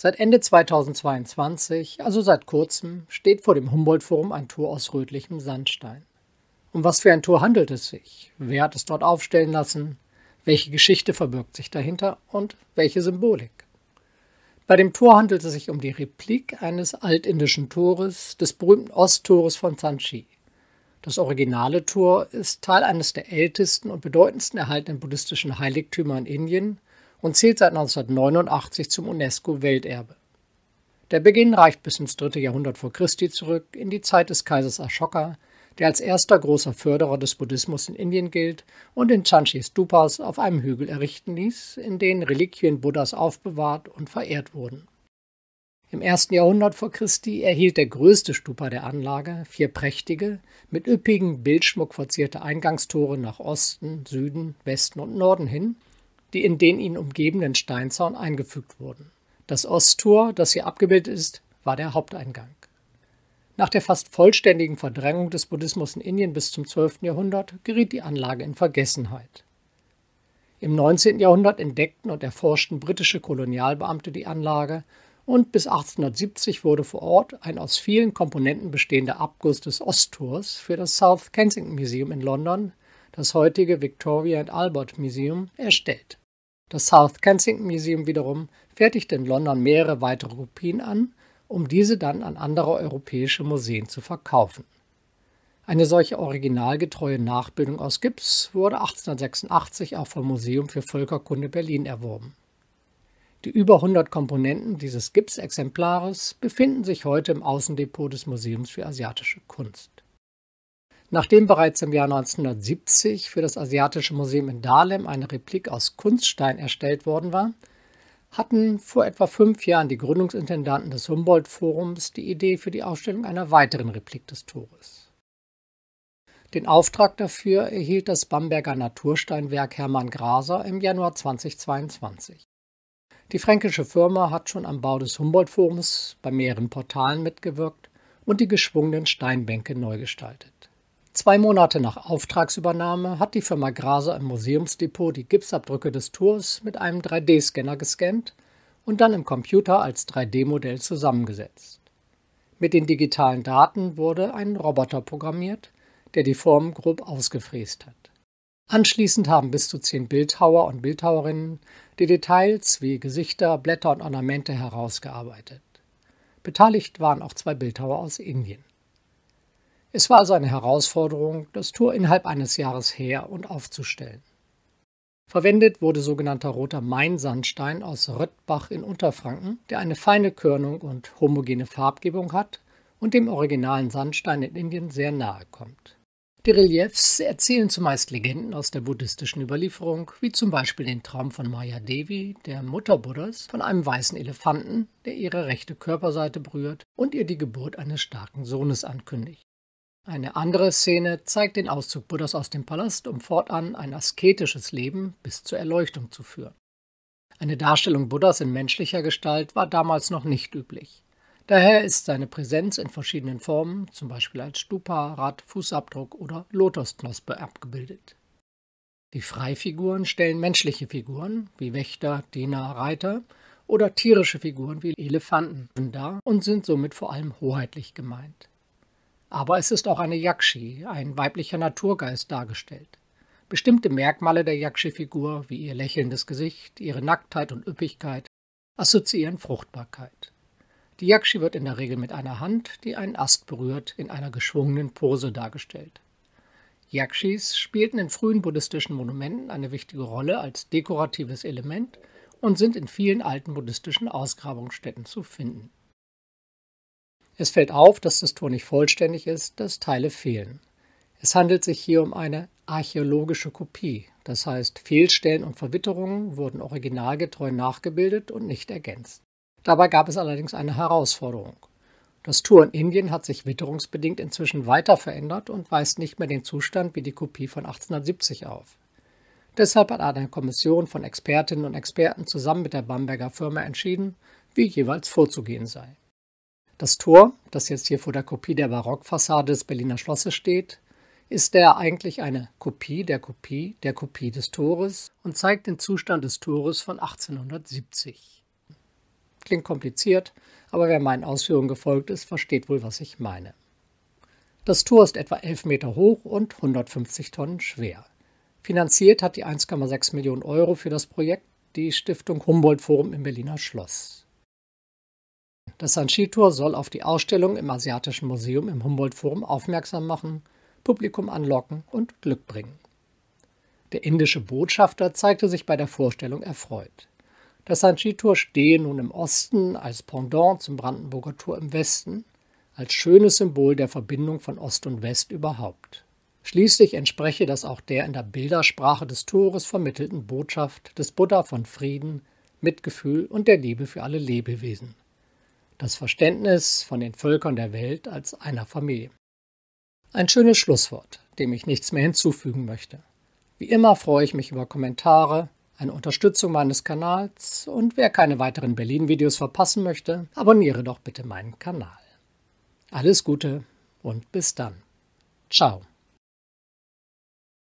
Seit Ende 2022, also seit kurzem, steht vor dem Humboldt-Forum ein Tor aus rötlichem Sandstein. Um was für ein Tor handelt es sich? Wer hat es dort aufstellen lassen? Welche Geschichte verbirgt sich dahinter und welche Symbolik? Bei dem Tor handelt es sich um die Replik eines altindischen Tores, des berühmten Osttores von Sanchi. Das originale Tor ist Teil eines der ältesten und bedeutendsten erhaltenen buddhistischen Heiligtümer in Indien und zählt seit 1989 zum UNESCO-Welterbe. Der Beginn reicht bis ins dritte Jahrhundert vor Christi zurück, in die Zeit des Kaisers Ashoka, der als erster großer Förderer des Buddhismus in Indien gilt und in Chanchi Stupas auf einem Hügel errichten ließ, in denen Reliquien Buddhas aufbewahrt und verehrt wurden. Im ersten Jahrhundert vor Christi erhielt der größte Stupa der Anlage vier prächtige, mit üppigem Bildschmuck verzierte Eingangstore nach Osten, Süden, Westen und Norden hin die in den ihn umgebenden Steinzaun eingefügt wurden. Das Osttor, das hier abgebildet ist, war der Haupteingang. Nach der fast vollständigen Verdrängung des Buddhismus in Indien bis zum 12. Jahrhundert geriet die Anlage in Vergessenheit. Im 19. Jahrhundert entdeckten und erforschten britische Kolonialbeamte die Anlage und bis 1870 wurde vor Ort ein aus vielen Komponenten bestehender Abguss des Osttors für das South Kensington Museum in London das heutige Victoria and Albert Museum, erstellt. Das South Kensington Museum wiederum fertigt in London mehrere weitere Kopien an, um diese dann an andere europäische Museen zu verkaufen. Eine solche originalgetreue Nachbildung aus Gips wurde 1886 auch vom Museum für Völkerkunde Berlin erworben. Die über 100 Komponenten dieses Gipsexemplares befinden sich heute im Außendepot des Museums für asiatische Kunst. Nachdem bereits im Jahr 1970 für das Asiatische Museum in Dahlem eine Replik aus Kunststein erstellt worden war, hatten vor etwa fünf Jahren die Gründungsintendanten des Humboldt-Forums die Idee für die Ausstellung einer weiteren Replik des Tores. Den Auftrag dafür erhielt das Bamberger Natursteinwerk Hermann Graser im Januar 2022. Die fränkische Firma hat schon am Bau des Humboldt-Forums bei mehreren Portalen mitgewirkt und die geschwungenen Steinbänke neu gestaltet. Zwei Monate nach Auftragsübernahme hat die Firma Graser im Museumsdepot die Gipsabdrücke des Tours mit einem 3D-Scanner gescannt und dann im Computer als 3D-Modell zusammengesetzt. Mit den digitalen Daten wurde ein Roboter programmiert, der die Form grob ausgefräst hat. Anschließend haben bis zu zehn Bildhauer und Bildhauerinnen die Details wie Gesichter, Blätter und Ornamente herausgearbeitet. Beteiligt waren auch zwei Bildhauer aus Indien. Es war also eine Herausforderung, das Tor innerhalb eines Jahres her und aufzustellen. Verwendet wurde sogenannter roter Main-Sandstein aus Röttbach in Unterfranken, der eine feine Körnung und homogene Farbgebung hat und dem originalen Sandstein in Indien sehr nahe kommt. Die Reliefs erzählen zumeist Legenden aus der buddhistischen Überlieferung, wie zum Beispiel den Traum von Maya Devi, der Mutter Buddhas, von einem weißen Elefanten, der ihre rechte Körperseite berührt und ihr die Geburt eines starken Sohnes ankündigt. Eine andere Szene zeigt den Auszug Buddhas aus dem Palast, um fortan ein asketisches Leben bis zur Erleuchtung zu führen. Eine Darstellung Buddhas in menschlicher Gestalt war damals noch nicht üblich. Daher ist seine Präsenz in verschiedenen Formen, zum Beispiel als Stupa, Rad, Fußabdruck oder Lotosknospe, abgebildet. Die Freifiguren stellen menschliche Figuren wie Wächter, Diener, Reiter oder tierische Figuren wie Elefanten dar und sind somit vor allem hoheitlich gemeint. Aber es ist auch eine Yakshi, ein weiblicher Naturgeist, dargestellt. Bestimmte Merkmale der Yakshi-Figur, wie ihr lächelndes Gesicht, ihre Nacktheit und Üppigkeit, assoziieren Fruchtbarkeit. Die Yakshi wird in der Regel mit einer Hand, die einen Ast berührt, in einer geschwungenen Pose dargestellt. Yakshis spielten in frühen buddhistischen Monumenten eine wichtige Rolle als dekoratives Element und sind in vielen alten buddhistischen Ausgrabungsstätten zu finden. Es fällt auf, dass das Tor nicht vollständig ist, dass Teile fehlen. Es handelt sich hier um eine archäologische Kopie, das heißt Fehlstellen und Verwitterungen wurden originalgetreu nachgebildet und nicht ergänzt. Dabei gab es allerdings eine Herausforderung. Das Tor in Indien hat sich witterungsbedingt inzwischen weiter verändert und weist nicht mehr den Zustand wie die Kopie von 1870 auf. Deshalb hat eine Kommission von Expertinnen und Experten zusammen mit der Bamberger Firma entschieden, wie jeweils vorzugehen sei. Das Tor, das jetzt hier vor der Kopie der Barockfassade des Berliner Schlosses steht, ist er eigentlich eine Kopie der Kopie der Kopie des Tores und zeigt den Zustand des Tores von 1870. Klingt kompliziert, aber wer meinen Ausführungen gefolgt ist, versteht wohl, was ich meine. Das Tor ist etwa 11 Meter hoch und 150 Tonnen schwer. Finanziert hat die 1,6 Millionen Euro für das Projekt die Stiftung Humboldt Forum im Berliner Schloss. Das Sanchi-Tour soll auf die Ausstellung im Asiatischen Museum im Humboldt-Forum aufmerksam machen, Publikum anlocken und Glück bringen. Der indische Botschafter zeigte sich bei der Vorstellung erfreut. Das Sanchi-Tour stehe nun im Osten als Pendant zum Brandenburger Tor im Westen, als schönes Symbol der Verbindung von Ost und West überhaupt. Schließlich entspreche das auch der in der Bildersprache des Tores vermittelten Botschaft des Buddha von Frieden, Mitgefühl und der Liebe für alle Lebewesen – das Verständnis von den Völkern der Welt als einer Familie. Ein schönes Schlusswort, dem ich nichts mehr hinzufügen möchte. Wie immer freue ich mich über Kommentare, eine Unterstützung meines Kanals und wer keine weiteren Berlin-Videos verpassen möchte, abonniere doch bitte meinen Kanal. Alles Gute und bis dann. Ciao.